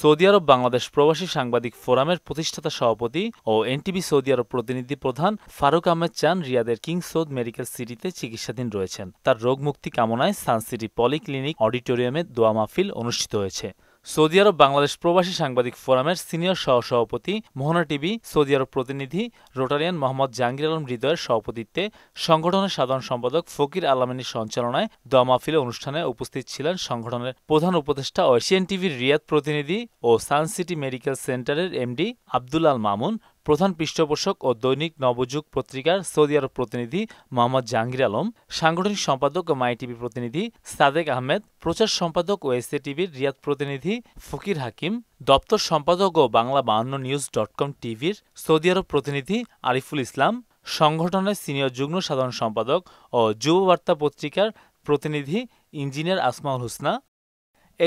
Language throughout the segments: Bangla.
সৌদি আরব বাংলাদেশ প্রবাসী সাংবাদিক ফোরামের প্রতিষ্ঠাতা সভাপতি ও এনটিভি সৌদি আরব প্রতিনিধি প্রধান ফারুক আহমেদ চান রিয়াদের কিং সৌদ মেডিকেল সিটিতে চিকিৎসাধীন রয়েছেন তার রোগমুক্তি কামনায় সানসিটি পলিক্লিনিক অডিটোরিয়ামে দোয়া মাহফিল অনুষ্ঠিত হয়েছে সৌদি আরব বাংলাদেশ প্রবাসী সাংবাদিক ফোরামের সিনিয়র সহ সভাপতি মোহনা টিভি সৌদি আরব প্রতিনিধি রোটারিয়ান মোহাম্মদ জাহাঙ্গীর আলম হৃদয়ের সভাপতিত্বে সংগঠনের সাধারণ সম্পাদক ফকির আলমিনীর সঞ্চালনায় দমাফিলে মাহফিলে অনুষ্ঠানে উপস্থিত ছিলেন সংগঠনের প্রধান উপদেষ্টা ওয়েশিয়ান টিভির রিয়াদ প্রতিনিধি ও সান সিটি মেডিকেল সেন্টারের এমডি আব্দুল আল মামুন প্রধান পৃষ্ঠপোষক ও দৈনিক নবযুগ পত্রিকার সৌদি আরব প্রতিনিধি মোহাম্মদ জাহাঙ্গীর আলম সাংগঠনিক সম্পাদক ও মাইটিভি প্রতিনিধি সাদেক আহমেদ প্রচার সম্পাদক ও এসএ টিভির রিয়াদ প্রতিনিধি ফকির হাকিম দপ্তর সম্পাদক ও বাংলা বাহান্ন নিউজ ডট কম টিভির সৌদি আরব প্রতিনিধি আরিফুল ইসলাম সংগঠনের সিনিয়র যুগ্ম সাধারণ সম্পাদক ও যুব বার্তা পত্রিকার প্রতিনিধি ইঞ্জিনিয়ার আসমাউল হুসনা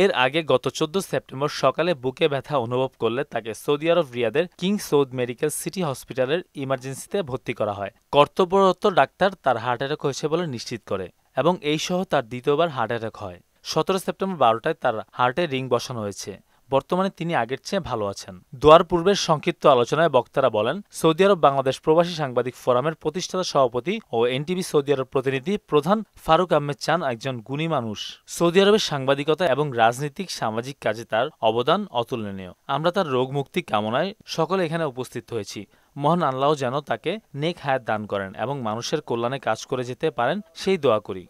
এর আগে গত চোদ্দ সেপ্টেম্বর সকালে বুকে ব্যথা অনুভব করলে তাকে সৌদি আরব রিয়াদের কিং সৌদ মেডিকেল সিটি হসপিটালের ইমার্জেন্সিতে ভর্তি করা হয় কর্তব্যরত ডাক্তার তার হার্ট অ্যাটাক হয়েছে বলে নিশ্চিত করে এবং এই সহ তার দ্বিতীয়বার হার্ট অ্যাটাক হয় সতেরো সেপ্টেম্বর বারোটায় তার হার্টে রিং বসানো হয়েছে বর্তমানে তিনি আগের চেয়ে ভালো আছেন দোয়ার পূর্বের সংক্ষিপ্ত আলোচনায় বক্তারা বলেন সৌদি আরব বাংলাদেশ প্রবাসী সাংবাদিক ফোরামের প্রতিষ্ঠাতা সভাপতি ও এনটিভি সৌদি আরব প্রতিনিধি প্রধান ফারুক আহমেদ চান একজন গুণী মানুষ সৌদি আরবের সাংবাদিকতা এবং রাজনৈতিক সামাজিক কাজে তার অবদান অতুলনীয় আমরা তার রোগ মুক্তি কামনায় সকলে এখানে উপস্থিত হয়েছি মহান আল্লাহ যেন তাকে নেক হায়াত দান করেন এবং মানুষের কল্যাণে কাজ করে যেতে পারেন সেই দোয়া করি